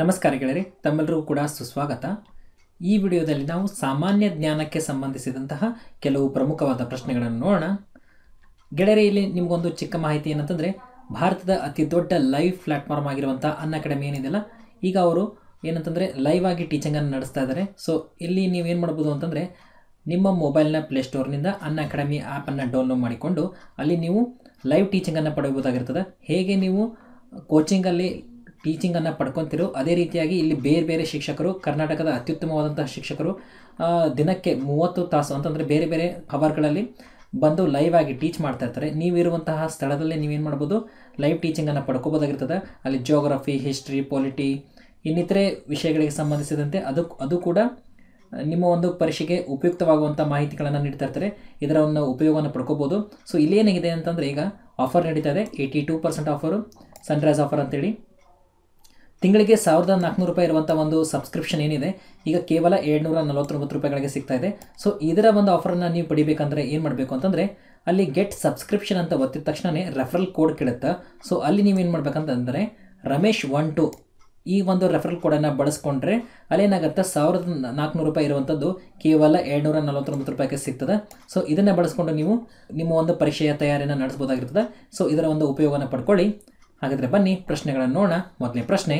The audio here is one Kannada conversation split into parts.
ನಮಸ್ಕಾರ ಗೆಳೆಯರೆ ತಮ್ಮೆಲ್ಲರಿಗೂ ಕೂಡ ಸುಸ್ವಾಗತ ಈ ವಿಡಿಯೋದಲ್ಲಿ ನಾವು ಸಾಮಾನ್ಯ ಜ್ಞಾನಕ್ಕೆ ಸಂಬಂಧಿಸಿದಂತಹ ಕೆಲವು ಪ್ರಮುಖವಾದ ಪ್ರಶ್ನೆಗಳನ್ನು ನೋಡೋಣ ಗೆಳೆಯರಿ ಇಲ್ಲಿ ನಿಮಗೊಂದು ಚಿಕ್ಕ ಮಾಹಿತಿ ಏನಂತಂದರೆ ಭಾರತದ ಅತಿ ದೊಡ್ಡ ಲೈವ್ ಪ್ಲ್ಯಾಟ್ಫಾರ್ಮ್ ಆಗಿರುವಂಥ ಅನ್ ಅಕಾಡೆಮಿ ಏನಿದೆಯಲ್ಲ ಈಗ ಅವರು ಏನಂತಂದರೆ ಲೈವ್ ಆಗಿ ಟೀಚಿಂಗನ್ನು ನಡೆಸ್ತಾ ಇದ್ದಾರೆ ಸೊ ಇಲ್ಲಿ ನೀವೇನು ಮಾಡ್ಬೋದು ಅಂತಂದರೆ ನಿಮ್ಮ ಮೊಬೈಲ್ನ ಪ್ಲೇಸ್ಟೋರ್ನಿಂದ ಅನ್ ಅಕಾಡೆಮಿ ಆ್ಯಪನ್ನು ಡೌನ್ಲೋಡ್ ಮಾಡಿಕೊಂಡು ಅಲ್ಲಿ ನೀವು ಲೈವ್ ಟೀಚಿಂಗನ್ನು ಪಡೆಯಬಹುದಾಗಿರ್ತದೆ ಹೇಗೆ ನೀವು ಕೋಚಿಂಗಲ್ಲಿ ಟೀಚಿಂಗನ್ನು ಪಡ್ಕೊತಿರು ಅದೇ ರೀತಿಯಾಗಿ ಇಲ್ಲಿ ಬೇರೆ ಬೇರೆ ಶಿಕ್ಷಕರು ಕರ್ನಾಟಕದ ಅತ್ಯುತ್ತಮವಾದಂತಹ ಶಿಕ್ಷಕರು ದಿನಕ್ಕೆ ಮೂವತ್ತು ತಾಸು ಅಂತಂದರೆ ಬೇರೆ ಬೇರೆ ಅವರ್ಗಳಲ್ಲಿ ಬಂದು ಲೈವ್ ಆಗಿ ಟೀಚ್ ಮಾಡ್ತಾ ಇರ್ತಾರೆ ನೀವಿರುವಂತಹ ಸ್ಥಳದಲ್ಲೇ ನೀವೇನು ಮಾಡ್ಬೋದು ಲೈವ್ ಟೀಚಿಂಗನ್ನು ಪಡ್ಕೋಬೋದಾಗಿರ್ತದೆ ಅಲ್ಲಿ ಜೋಗ್ರಫಿ ಹಿಸ್ಟ್ರಿ ಪೊಲಿಟಿ ಇನ್ನಿತರೆ ವಿಷಯಗಳಿಗೆ ಸಂಬಂಧಿಸಿದಂತೆ ಅದು ಅದು ಕೂಡ ನಿಮ್ಮ ಒಂದು ಪರೀಕ್ಷೆಗೆ ಉಪಯುಕ್ತವಾಗುವಂಥ ಮಾಹಿತಿಗಳನ್ನು ನೀಡ್ತಾ ಇರ್ತಾರೆ ಇದರ ಒಂದು ಉಪಯೋಗವನ್ನು ಪಡ್ಕೋಬೋದು ಸೊ ಏನಾಗಿದೆ ಅಂತಂದರೆ ಈಗ ಆಫರ್ ನಡೀತಾ ಇದೆ eighty two percent offer sunrise offer ಅಂತೇಳಿ ತಿಂಗಳಿಗೆ ಸಾವಿರದ ನಾಲ್ಕುನೂರು ರೂಪಾಯಿ ಇರುವಂಥ ಒಂದು ಸಬ್ಸ್ಕ್ರಿಪ್ಷನ್ ಏನಿದೆ ಈಗ ಕೇವಲ ಏಳ್ನೂರ ನಲವತ್ತೊಂಬತ್ತು ರೂಪಾಯಿಗಳಿಗೆ ಸಿಗ್ತಾ ಇದೆ ಸೊ ಇದರ ಒಂದು ಆಫರನ್ನು ನೀವು ಪಡಿಬೇಕಂದ್ರೆ ಏನು ಮಾಡಬೇಕು ಅಂತಂದರೆ ಅಲ್ಲಿ ಗೆಟ್ ಸಬ್ಸ್ಕ್ರಿಪ್ಷನ್ ಅಂತ ಒತ್ತಿದ ತಕ್ಷಣವೇ ರೆಫರಲ್ ಕೋಡ್ ಕೇಳುತ್ತೆ ಸೊ ಅಲ್ಲಿ ನೀವೇನು ಮಾಡಬೇಕಂತಂದರೆ ರಮೇಶ್ ಒನ್ ಟು ಈ ಒಂದು ರೆಫರಲ್ ಕೋಡನ್ನು ಬಳಸ್ಕೊಂಡ್ರೆ ಅಲ್ಲೇನಾಗುತ್ತೆ ಸಾವಿರದ ನಾಲ್ಕುನೂರು ರೂಪಾಯಿ ಇರುವಂಥದ್ದು ಕೇವಲ ಏಳ್ನೂರ ನಲವತ್ತೊಂಬತ್ತು ರೂಪಾಯಿಗೆ ಸಿಗ್ತದೆ ಸೊ ಇದನ್ನು ಬಳಸ್ಕೊಂಡು ನೀವು ನಿಮ್ಮ ಒಂದು ಪರೀಕ್ಷೆಯ ತಯಾರಿಯನ್ನು ನಡೆಸ್ಬೋದಾಗಿರ್ತದೆ ಸೊ ಇದರ ಒಂದು ಉಪಯೋಗನ ಪಡ್ಕೊಳ್ಳಿ ಹಾಗಾದರೆ ಬನ್ನಿ ಪ್ರಶ್ನೆಗಳನ್ನು ನೋಡೋಣ ಮೊದಲನೇ ಪ್ರಶ್ನೆ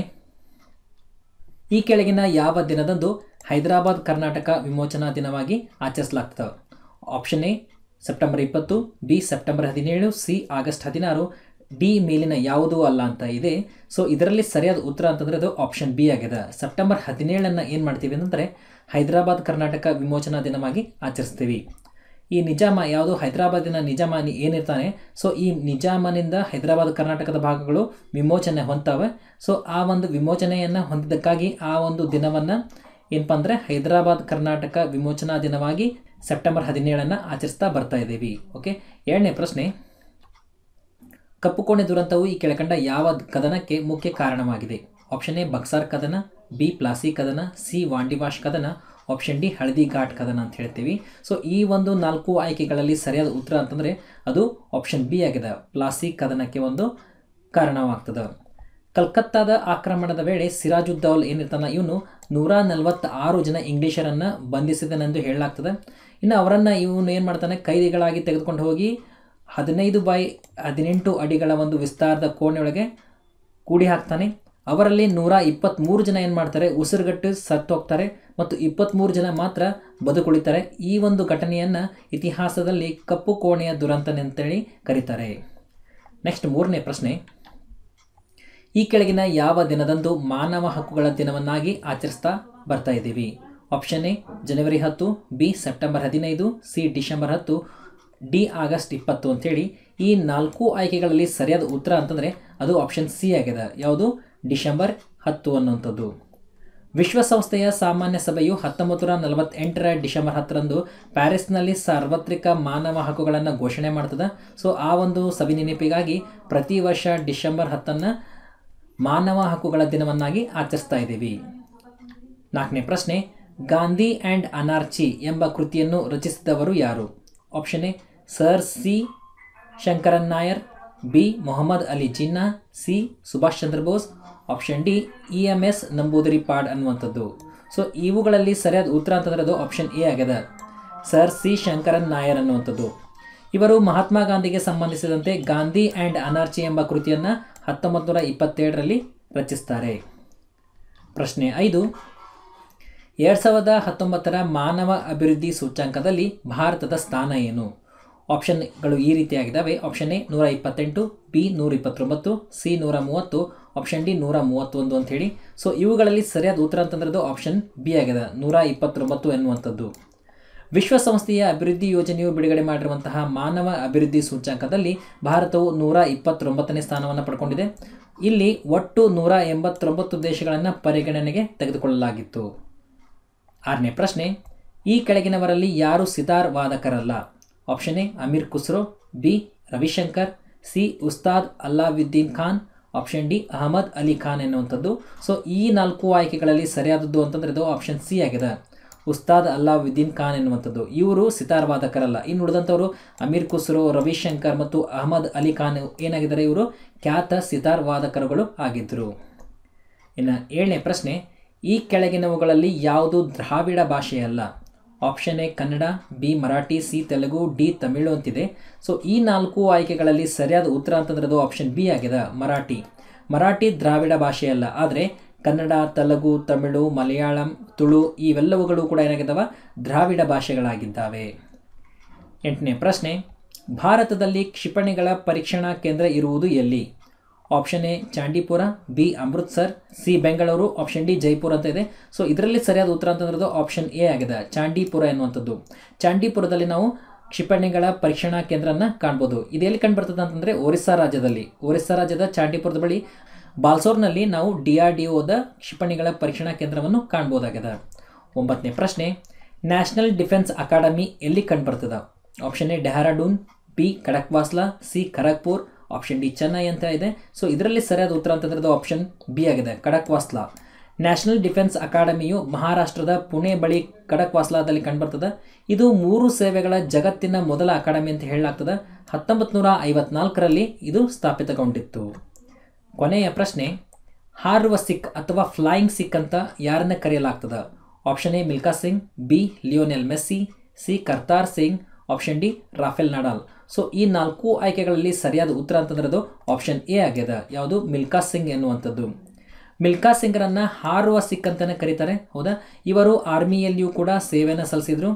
ಈ ಕೆಳಗಿನ ಯಾವ ದಿನದಂದು ಹೈದರಾಬಾದ್ ಕರ್ನಾಟಕ ವಿಮೋಚನಾ ದಿನವಾಗಿ ಆಚರಿಸಲಾಗ್ತದೆ ಆಪ್ಷನ್ ಎ ಸೆಪ್ಟೆಂಬರ್ ಇಪ್ಪತ್ತು ಬಿ ಸೆಪ್ಟೆಂಬರ್ ಹದಿನೇಳು ಸಿ ಆಗಸ್ಟ್ ಹದಿನಾರು ಡಿ ಮೇಲಿನ ಯಾವುದೂ ಅಲ್ಲ ಅಂತ ಇದೆ ಸೊ ಇದರಲ್ಲಿ ಸರಿಯಾದ ಉತ್ತರ ಅಂತಂದರೆ ಅದು ಆಪ್ಷನ್ ಬಿ ಆಗಿದೆ ಸೆಪ್ಟೆಂಬರ್ ಹದಿನೇಳನ್ನು ಏನು ಮಾಡ್ತೀವಿ ಅಂತಂದರೆ ಹೈದರಾಬಾದ್ ಕರ್ನಾಟಕ ವಿಮೋಚನಾ ದಿನವಾಗಿ ಆಚರಿಸ್ತೀವಿ ಈ ನಿಜಾಮ ಯಾವುದು ಹೈದರಾಬಾದಿನ ನಿಜಾಮಾನಿ ಏನಿರ್ತಾನೆ ಸೊ ಈ ನಿಜಾಮನಿಂದ ಹೈದರಾಬಾದ್ ಕರ್ನಾಟಕದ ಭಾಗಗಳು ವಿಮೋಚನೆ ಹೊಂದ್ತವೆ ಸೊ ಆ ಒಂದು ವಿಮೋಚನೆಯನ್ನು ಹೊಂದಿದ್ದಕ್ಕಾಗಿ ಆ ಒಂದು ದಿನವನ್ನು ಏನಪ್ಪ ಅಂದರೆ ಹೈದರಾಬಾದ್ ಕರ್ನಾಟಕ ವಿಮೋಚನಾ ದಿನವಾಗಿ ಸೆಪ್ಟೆಂಬರ್ ಹದಿನೇಳನ್ನು ಆಚರಿಸ್ತಾ ಬರ್ತಾ ಇದ್ದೀವಿ ಓಕೆ ಎರಡನೇ ಪ್ರಶ್ನೆ ಕಪ್ಪುಕೋಣೆ ದುರಂತವು ಈ ಕೆಳಕಂಡ ಯಾವ ಕದನಕ್ಕೆ ಮುಖ್ಯ ಕಾರಣವಾಗಿದೆ ಆಪ್ಷನ್ ಎ ಬಕ್ಸಾರ್ ಕದನ ಬಿ ಪ್ಲಾಸಿ ಕದನ ಸಿ ವಾಂಡಿವಾಶ್ ಕದನ ಆಪ್ಷನ್ ಡಿ ಹಳದಿ ಘಾಟ್ ಕದನ ಅಂತ ಹೇಳ್ತೀವಿ ಸೊ ಈ ಒಂದು ನಾಲ್ಕು ಆಯ್ಕೆಗಳಲ್ಲಿ ಸರಿಯಾದ ಉತ್ತರ ಅಂತಂದರೆ ಅದು ಆಪ್ಷನ್ ಬಿ ಆಗಿದೆ ಪ್ಲಾಸ್ಟಿಕ್ ಕದನಕ್ಕೆ ಒಂದು ಕಾರಣವಾಗ್ತದೆ ಕಲ್ಕತ್ತಾದ ಆಕ್ರಮಣದ ವೇಳೆ ಸಿರಾಜುದ್ದೌಲ್ ಏನಿರ್ತಾನ ಇವನು ನೂರ ನಲವತ್ತಾರು ಜನ ಇಂಗ್ಲೀಷರನ್ನು ಬಂಧಿಸಿದನೆಂದು ಹೇಳಲಾಗ್ತದೆ ಇನ್ನು ಅವರನ್ನು ಇವನು ಏನು ಮಾಡ್ತಾನೆ ಕೈದಿಗಳಾಗಿ ತೆಗೆದುಕೊಂಡು ಹೋಗಿ ಹದಿನೈದು ಬೈ ಹದಿನೆಂಟು ಅಡಿಗಳ ಒಂದು ವಿಸ್ತಾರದ ಕೋಣೆಯೊಳಗೆ ಕೂಡಿ ಹಾಕ್ತಾನೆ ಅವರಲ್ಲಿ ನೂರ ಇಪ್ಪತ್ತ್ಮೂರು ಜನ ಏನು ಮಾಡ್ತಾರೆ ಉಸಿರುಗಟ್ಟು ಸತ್ತು ಹೋಗ್ತಾರೆ ಮತ್ತು ಇಪ್ಪತ್ತ್ಮೂರು ಜನ ಮಾತ್ರ ಬದುಕುಳಿತಾರೆ ಈ ಒಂದು ಘಟನೆಯನ್ನು ಇತಿಹಾಸದಲ್ಲಿ ಕಪ್ಪು ಕೋಣೆಯ ದುರಂತನೆಂತೇಳಿ ಕರೀತಾರೆ ನೆಕ್ಸ್ಟ್ ಮೂರನೇ ಪ್ರಶ್ನೆ ಈ ಕೆಳಗಿನ ಯಾವ ದಿನದಂದು ಮಾನವ ಹಕ್ಕುಗಳ ದಿನವನ್ನಾಗಿ ಆಚರಿಸ್ತಾ ಬರ್ತಾ ಇದ್ದೀವಿ ಆಪ್ಷನ್ ಎ ಜನವರಿ ಹತ್ತು ಬಿ ಸೆಪ್ಟೆಂಬರ್ ಹದಿನೈದು ಸಿ ಡಿಸೆಂಬರ್ ಹತ್ತು ಡಿ ಆಗಸ್ಟ್ ಇಪ್ಪತ್ತು ಅಂಥೇಳಿ ಈ ನಾಲ್ಕು ಆಯ್ಕೆಗಳಲ್ಲಿ ಸರಿಯಾದ ಉತ್ತರ ಅಂತಂದರೆ ಅದು ಆಪ್ಷನ್ ಸಿ ಆಗಿದೆ ಯಾವುದು ಡಿಸೆಂಬರ್ ಹತ್ತು ಅನ್ನುವಂಥದ್ದು ವಿಶ್ವಸಂಸ್ಥೆಯ ಸಾಮಾನ್ಯ ಸಭೆಯು ಹತ್ತೊಂಬತ್ತು ನೂರ ನಲವತ್ತೆಂಟರ ಡಿಸೆಂಬರ್ ಹತ್ತರಂದು ಪ್ಯಾರಿಸ್ನಲ್ಲಿ ಸಾರ್ವತ್ರಿಕ ಮಾನವ ಹಕ್ಕುಗಳನ್ನು ಘೋಷಣೆ ಮಾಡ್ತದೆ ಸೊ ಆ ಒಂದು ಸಭೆ ನೆನಪಿಗಾಗಿ ಪ್ರತಿ ವರ್ಷ ಡಿಸೆಂಬರ್ ಹತ್ತನ್ನು ಮಾನವ ಹಕ್ಕುಗಳ ದಿನವನ್ನಾಗಿ ಆಚರಿಸ್ತಾ ಇದ್ದೀವಿ ನಾಲ್ಕನೇ ಪ್ರಶ್ನೆ ಗಾಂಧಿ ಆ್ಯಂಡ್ ಅನಾರ್ಚಿ ಎಂಬ ಕೃತಿಯನ್ನು ರಚಿಸಿದವರು ಯಾರು option A sir C Sankaran Nair B Mohammad Ali Jinnah C Subhash Chandra Bose option D E M S Namboodiripad ಅನ್ನುವಂಥದ್ದು ಸೊ ಇವುಗಳಲ್ಲಿ ಸರಿಯಾದ ಉತ್ತರ ಅಂತಂದ್ರೆ ಅದು ಆಪ್ಷನ್ ಎ ಆಗಿದೆ ಸರ್ ಸಿ ಶಂಕರನ್ ನಾಯರ್ ಅನ್ನುವಂಥದ್ದು ಇವರು ಮಹಾತ್ಮ ಗಾಂಧಿಗೆ ಸಂಬಂಧಿಸಿದಂತೆ ಗಾಂಧಿ ಆ್ಯಂಡ್ ಅನಾರ್ಚಿ ಎಂಬ ಕೃತಿಯನ್ನು ಹತ್ತೊಂಬತ್ತು ನೂರ ಇಪ್ಪತ್ತೇಳರಲ್ಲಿ ರಚಿಸ್ತಾರೆ ಪ್ರಶ್ನೆ ಐದು ಎರಡು ಸಾವಿರದ ಹತ್ತೊಂಬತ್ತರ ಮಾನವ ಅಭಿವೃದ್ಧಿ ಸೂಚ್ಯಾಂಕದಲ್ಲಿ ಭಾರತದ ಸ್ಥಾನ ಏನು ಆಪ್ಷನ್ಗಳು ಈ ರೀತಿಯಾಗಿದ್ದಾವೆ ಆಪ್ಷನ್ ಎ ನೂರ ಇಪ್ಪತ್ತೆಂಟು ಬಿ ನೂರ ಇಪ್ಪತ್ತೊಂಬತ್ತು ಸಿ ನೂರ ಮೂವತ್ತು ಆಪ್ಷನ್ ಡಿ ನೂರ ಮೂವತ್ತೊಂದು ಅಂಥೇಳಿ ಸೊ ಇವುಗಳಲ್ಲಿ ಸರಿಯಾದ ಉತ್ತರ ಅಂತಂದ್ರದ್ದು ಆಪ್ಷನ್ ಬಿ ಆಗಿದೆ ನೂರ ಇಪ್ಪತ್ತೊಂಬತ್ತು ಎನ್ನುವಂಥದ್ದು ವಿಶ್ವಸಂಸ್ಥೆಯ ಅಭಿವೃದ್ಧಿ ಯೋಜನೆಯು ಬಿಡುಗಡೆ ಮಾಡಿರುವಂತಹ ಮಾನವ ಅಭಿವೃದ್ಧಿ ಸೂಚ್ಯಾಂಕದಲ್ಲಿ ಭಾರತವು ನೂರ ಇಪ್ಪತ್ತೊಂಬತ್ತನೇ ಸ್ಥಾನವನ್ನು ಪಡ್ಕೊಂಡಿದೆ ಇಲ್ಲಿ ಒಟ್ಟು ನೂರ ಎಂಬತ್ತೊಂಬತ್ತು ದೇಶಗಳನ್ನು ಪರಿಗಣನೆಗೆ ತೆಗೆದುಕೊಳ್ಳಲಾಗಿತ್ತು ಆರನೇ ಪ್ರಶ್ನೆ ಈ ಕೆಳಗಿನವರಲ್ಲಿ ಯಾರು ಸಿತಾರ್ ವಾದಕರಲ್ಲ option A Amir Khusro B Ravi Shankar C Ustad Allauddin Khan option D Ahmed Ali Khan ಎನ್ನುವಂಥದ್ದು ಸೊ ಈ ನಾಲ್ಕು ಆಯ್ಕೆಗಳಲ್ಲಿ ಸರಿಯಾದದ್ದು ಅಂತಂದರೆ ಇದು ಆಪ್ಷನ್ ಸಿ ಆಗಿದೆ ಉಸ್ತಾದ್ ಅಲ್ಲಾವುದ್ದೀನ್ ಖಾನ್ ಎನ್ನುವಂಥದ್ದು ಇವರು ಸಿತಾರ್ವಾದಕರಲ್ಲ ಇನ್ನು ಉಳಿದಂಥವರು ಅಮೀರ್ ಖುಸ್ರೋ ರವಿಶಂಕರ್ ಮತ್ತು ಅಹಮದ್ ಅಲಿ ಖಾನ್ ಏನಾಗಿದ್ದಾರೆ ಇವರು ಖ್ಯಾತ ಸಿತಾರ್ ವಾದಕರುಗಳು ಆಗಿದ್ದರು ಇನ್ನು ಏಳನೇ ಪ್ರಶ್ನೆ ಈ ಕೆಳಗಿನವುಗಳಲ್ಲಿ ಯಾವುದು ದ್ರಾವಿಡ ಭಾಷೆಯಲ್ಲ option A Kannada B Marathi C Telugu D Tamil ಅಂತಿದೆ ಸೊ ಈ ನಾಲ್ಕು ಆಯ್ಕೆಗಳಲ್ಲಿ ಸರಿಯಾದ ಉತ್ತರ ಅಂತಂದ್ರೆ ಅದು ಆಪ್ಷನ್ ಬಿ ಆಗಿದೆ ಮರಾಠಿ ಮರಾಠಿ ದ್ರಾವಿಡ ಭಾಷೆಯಲ್ಲ ಆದರೆ ಕನ್ನಡ ತೆಲುಗು ತಮಿಳು ಮಲಯಾಳಂ ತುಳು ಇವೆಲ್ಲವುಗಳು ಕೂಡ ಏನಾಗಿದ್ದಾವೆ ದ್ರಾವಿಡ ಭಾಷೆಗಳಾಗಿದ್ದಾವೆ ಎಂಟನೇ ಪ್ರಶ್ನೆ ಭಾರತದಲ್ಲಿ ಕ್ಷಿಪಣಿಗಳ ಪರೀಕ್ಷಣಾ ಕೇಂದ್ರ ಇರುವುದು ಎಲ್ಲಿ option A Chandipur B Amritsar C Bengaluru option D Jaipur ಅಂತ ಇದೆ ಸೊ ಇದರಲ್ಲಿ ಸರಿಯಾದ ಉತ್ತರ ಅಂತಂದ್ರದ್ದು ಆಪ್ಷನ್ ಎ ಆಗಿದೆ ಚಾಂಡಿಪುರ ಎನ್ನುವಂಥದ್ದು ಚಾಂಡಿಪುರದಲ್ಲಿ ನಾವು ಕ್ಷಿಪಣಿಗಳ ಪರೀಕ್ಷಣಾ ಕೇಂದ್ರನ ಕಾಣ್ಬೋದು ಇದು ಎಲ್ಲಿ ಬರ್ತದೆ ಅಂತಂದರೆ ಒರಿಸ್ಸಾ ರಾಜ್ಯದಲ್ಲಿ ಒರಿಸ್ಸಾ ರಾಜ್ಯದ ಚಾಂಡಿಪುರದ ಬಳಿ ಬಾಲ್ಸೋರ್ನಲ್ಲಿ ನಾವು ಡಿ ಆರ್ ಡಿ ಒದ ಕ್ಷಿಪಣಿಗಳ ಪರೀಕ್ಷಣಾ ಕೇಂದ್ರವನ್ನು ಕಾಣ್ಬೋದಾಗಿದೆ ಒಂಬತ್ತನೇ ಪ್ರಶ್ನೆ ನ್ಯಾಷನಲ್ ಡಿಫೆನ್ಸ್ ಅಕಾಡೆಮಿ ಎಲ್ಲಿ ಬರ್ತದೆ option A Dehradun B Khadakwasla C Kharagpur option D Chennai ಅಂತ ಇದೆ ಸೊ ಇದರಲ್ಲಿ ಸರಿಯಾದ ಉತ್ತರ ಅಂತಂದ್ರೆ ಆಪ್ಷನ್ ಬಿ ಆಗಿದೆ ವಾಸ್ಲಾ ನ್ಯಾಷನಲ್ ಡಿಫೆನ್ಸ್ ಅಕಾಡೆಮಿಯು ಮಹಾರಾಷ್ಟ್ರದ ಪುಣೆ ಬಳಿ ಖಡಕ್ವಾಸ್ಲಾದಲ್ಲಿ ಕಂಡುಬರ್ತದೆ ಇದು ಮೂರು ಸೇವೆಗಳ ಜಗತ್ತಿನ ಮೊದಲ ಅಕಾಡೆಮಿ ಅಂತ ಹೇಳಲಾಗ್ತದೆ ಹತ್ತೊಂಬತ್ತು ನೂರ ಐವತ್ನಾಲ್ಕರಲ್ಲಿ ಇದು ಸ್ಥಾಪಿತಗೊಂಡಿತ್ತು ಕೊನೆಯ ಪ್ರಶ್ನೆ ಹಾರುವ ಸಿಖ್ ಅಥವಾ ಫ್ಲೈಯಿಂಗ್ ಸಿಖ್ ಅಂತ ಯಾರನ್ನ ಕರೆಯಲಾಗ್ತದೆ option A Milkha Singh B Lionel Messi C Kartar Singh option D Rafael Nadal so ಈ ನಾಲ್ಕು ಆಯ್ಕೆಗಳಲ್ಲಿ ಸರಿಯಾದ ಉತ್ತರ ಅಂತಂದ್ರೆ ಅದು ಆಪ್ಷನ್ ಎ ಆಗ್ಯದ ಯಾವುದು ಮಿಲ್ಕಾ ಸಿಂಗ್ ಎನ್ನುವಂಥದ್ದು ಮಿಲ್ಕಾ ಸಿಂಗ್ರನ್ನು ಹಾರುವ ಸಿಕ್ ಅಂತಲೇ ಕರೀತಾರೆ ಹೌದಾ ಇವರು ಆರ್ಮಿಯಲ್ಲಿಯೂ ಕೂಡ ಸೇವೆಯನ್ನು ಸಲ್ಲಿಸಿದರು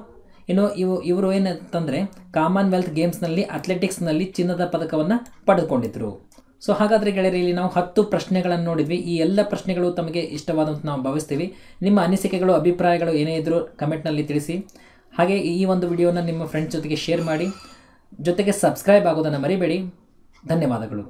ಇನ್ನು ಇವು ಇವರು ಏನಂತಂದರೆ ಕಾಮನ್ವೆಲ್ತ್ ಗೇಮ್ಸ್ನಲ್ಲಿ ಅಥ್ಲೆಟಿಕ್ಸ್ನಲ್ಲಿ ಚಿನ್ನದ ಪದಕವನ್ನು ಪಡೆದುಕೊಂಡಿದ್ದರು ಸೊ ಹಾಗಾದರೆ ಗೆಳೆಯರಿ ಇಲ್ಲಿ ನಾವು ಹತ್ತು ಪ್ರಶ್ನೆಗಳನ್ನು ನೋಡಿದ್ವಿ ಈ ಎಲ್ಲ ಪ್ರಶ್ನೆಗಳು ತಮಗೆ ಇಷ್ಟವಾದಂತ ನಾವು ಭಾವಿಸ್ತೀವಿ ನಿಮ್ಮ ಅನಿಸಿಕೆಗಳು ಅಭಿಪ್ರಾಯಗಳು ಏನೇ ಇದ್ದರೂ ಕಮೆಂಟ್ನಲ್ಲಿ ತಿಳಿಸಿ ಹಾಗೆ ಈ ಒಂದು ವಿಡಿಯೋನ ನಿಮ್ಮ ಫ್ರೆಂಡ್ಸ್ ಜೊತೆಗೆ ಶೇರ್ ಮಾಡಿ ಜೊತೆಗೆ ಸಬ್ಸ್ಕ್ರೈಬ್ ಆಗೋದನ್ನು ಮರಿಬೇಡಿ ಧನ್ಯವಾದಗಳು